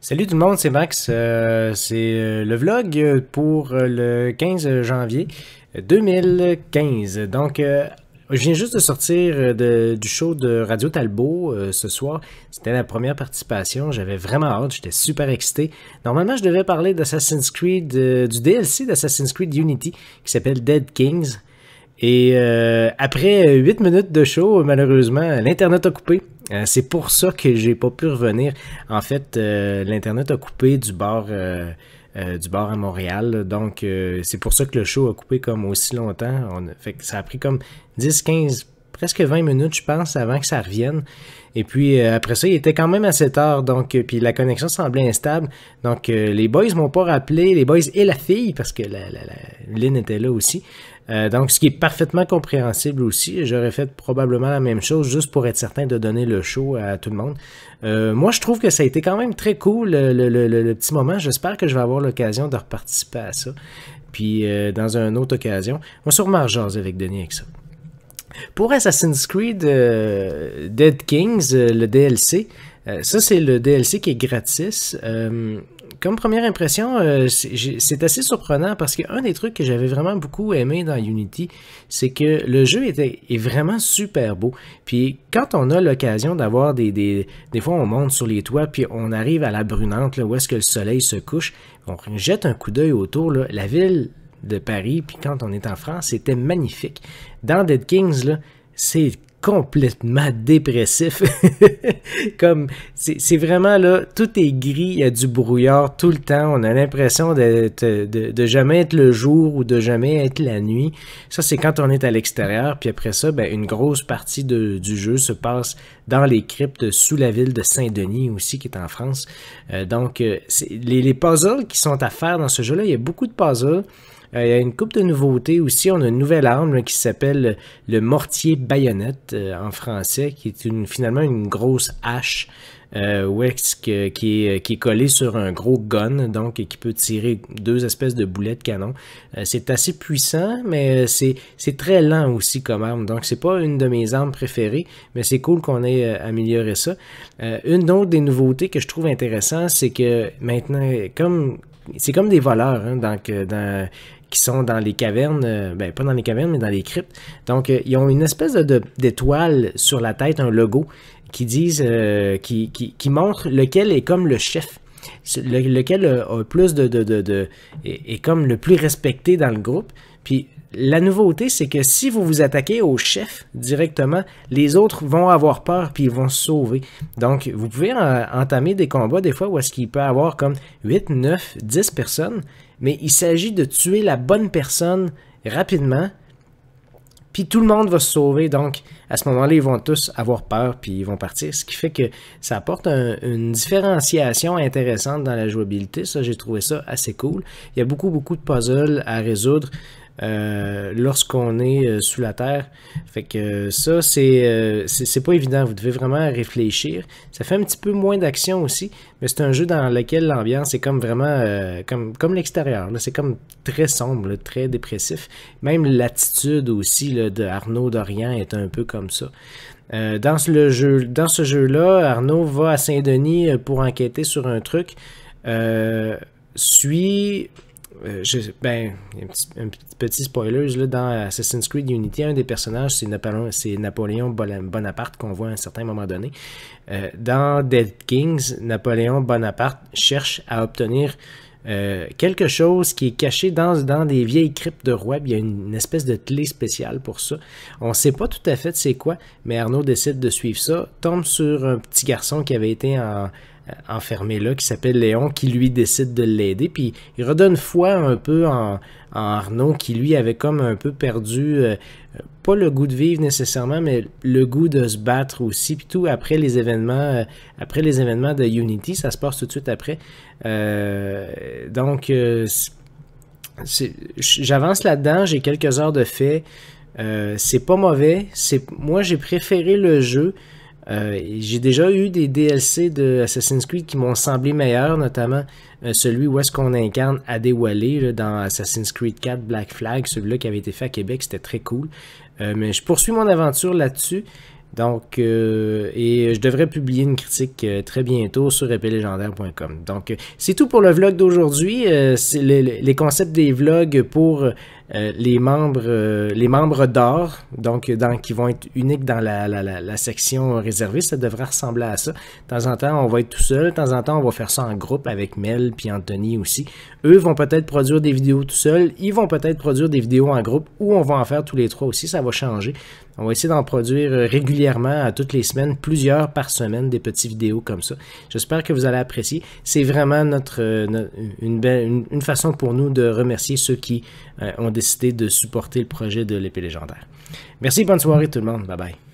Salut tout le monde, c'est Max. Euh, c'est euh, le vlog pour euh, le 15 janvier 2015. Donc, je viens juste de sortir du show de Radio Talbot ce soir. C'était la première participation. J'avais vraiment hâte. J'étais super excité. Normalement, je devais parler d'Assassin's Creed, du DLC d'Assassin's Creed Unity qui s'appelle Dead Kings. Et après 8 minutes de show, malheureusement, l'Internet a coupé. Euh, c'est pour ça que j'ai pas pu revenir. En fait, euh, l'internet a coupé du bord euh, du à Montréal. Donc, c'est pour ça que le show a coupé comme aussi longtemps. ça a pris comme 10, 15, presque 20 minutes, je pense, avant que ça revienne. Et puis après ça, il était quand même assez tard, donc puis la connexion semblait instable. Donc les boys m'ont pas rappelé, les boys et la fille, parce que Lynn était là aussi. Euh, donc, ce qui est parfaitement compréhensible aussi, j'aurais fait probablement la même chose juste pour être certain de donner le show à tout le monde. Euh, moi, je trouve que ça a été quand même très cool le, petit moment. J'espère que je vais avoir l'occasion de reparticiper à ça. Puis, euh, dans une autre occasion, on se remarque avec Denis avec ça. Pour Assassin's Creed Dead Kings, le DLC, ça c'est le DLC qui est gratis comme première impression, euh, c'est assez surprenant parce qu'un des trucs que j'avais vraiment beaucoup aimé dans Unity, c'est que le jeu était, est vraiment super beau. Puis quand on a l'occasion d'avoir des, des... Des fois, on monte sur les toits, puis on arrive à la brunante, là, où est-ce que le soleil se couche. On jette un coup d'œil autour. Là, la ville de Paris, puis quand on est en France, c'était magnifique. Dans Dead Kings, là, c'est complètement dépressif. Comme c'est vraiment là, tout est gris, il y a du brouillard tout le temps. On a l'impression de, de, jamais être le jour ou de jamais être la nuit. Ça, c'est quand on est à l'extérieur. Puis après ça, ben, une grosse partie de, du jeu se passe dans les cryptes sous la ville de Saint-Denis aussi, qui est en France. Euh, donc, euh, les puzzles qui sont à faire dans ce jeu-là, il y a beaucoup de puzzles. Euh, il y a une coupe de nouveautés aussi. On a une nouvelle arme qui s'appelle le mortier baïonnette euh, en français, qui est finalement une grosse hache euh, qui, est, collée sur un gros gun, donc qui peut tirer deux espèces de boulets de canon. c'est assez puissant, mais c'est, très lent aussi comme arme. Donc c'est pas une de mes armes préférées, mais c'est cool qu'on ait amélioré ça. une autre des nouveautés que je trouve intéressante, c'est que maintenant, comme c'est comme des voleurs. Hein, donc, dans, qui sont dans les cavernes, euh, ben pas dans les cavernes, mais dans les cryptes. Donc, euh, ils ont une espèce d'étoile de, sur la tête, un logo, qui disent, euh, qui, qui, montre lequel est comme le chef. lequel a, plus de, de, de, est, comme le plus respecté dans le groupe. Puis la nouveauté, c'est que si vous vous attaquez au chef directement, les autres vont avoir peur puis ils vont se sauver. Donc, vous pouvez entamer des combats des fois où est-ce qu'il peut avoir comme 8, 9, 10 personnes, mais il s'agit de tuer la bonne personne rapidement, puis tout le monde va se sauver. Donc, à ce moment-là, ils vont tous avoir peur puis ils vont partir, ce qui fait que ça apporte une différenciation intéressante dans la jouabilité. Ça, j'ai trouvé ça assez cool. Il y a beaucoup, beaucoup de puzzles à résoudre. Euh, lorsqu'on est euh, sous la terre. Fait que euh, ça, c'est c'est pas évident. Vous devez vraiment réfléchir. Ça fait un petit peu moins d'action aussi, mais c'est un jeu dans lequel l'ambiance est comme vraiment comme, comme l'extérieur. C'est comme très sombre, très dépressif. Même l'attitude aussi de Arnaud Dorian est un peu comme ça. dans, le jeu, dans ce jeu-là, Arnaud va à Saint-Denis pour enquêter sur un truc, euh, suit euh, je, ben, un petit, un petit spoiler, dans Assassin's Creed Unity, un des personnages, c'est Napoléon, Napoléon Bonaparte qu'on voit à un certain moment donné. Euh, dans Dead Kings, Napoléon Bonaparte cherche à obtenir euh, quelque chose qui est caché dans, dans des vieilles cryptes de rois. Il y a une, espèce de clé spéciale pour ça. On ne sait pas tout à fait c'est quoi, mais Arnaud décide de suivre ça, tombe sur un petit garçon qui avait été en euh, enfermé-là qui s'appelle Léon, qui lui décide de l'aider. Puis il redonne foi un peu en, Arnaud, qui lui avait comme un peu perdu, euh, euh, pas le goût de vivre nécessairement, mais le goût de se battre aussi. Puis tout après les événements, après les événements de Unity, ça se passe tout de suite après. donc, j'avance là-dedans, j'ai quelques heures de fait. c'est pas mauvais. c'est Moi, j'ai préféré le jeu euh, j'ai déjà eu des DLC de Assassin's Creed qui m'ont semblé meilleurs, notamment euh, celui où est-ce qu'on incarne Adewale là, dans Assassin's Creed 4 Black Flag, celui-là qui avait été fait à Québec, c'était très cool. Euh, mais je poursuis mon aventure là-dessus. Donc, et je devrais publier une critique très bientôt sur épélégendaire.com. Donc, c'est tout pour le vlog d'aujourd'hui. les concepts des vlogs pour euh, les membres, euh, les membres d'or, donc qui vont être uniques dans la, section réservée, ça devrait ressembler à ça. De temps en temps, on va être tout seul. De temps en temps, on va faire ça en groupe avec Mel puis Anthony aussi. Eux vont peut-être produire des vidéos tout seuls. Ils vont peut-être produire des vidéos en groupe ou on va en faire tous les trois aussi. Ça va changer. On va essayer d'en produire euh, régulièrement à toutes les semaines, plusieurs par semaine, des petites vidéos comme ça. J'espère que vous allez apprécier. C'est vraiment notre, une, façon pour nous de remercier ceux qui ont décidé de supporter le projet de l'épée légendaire. Merci, bonne soirée tout le monde. Bye bye.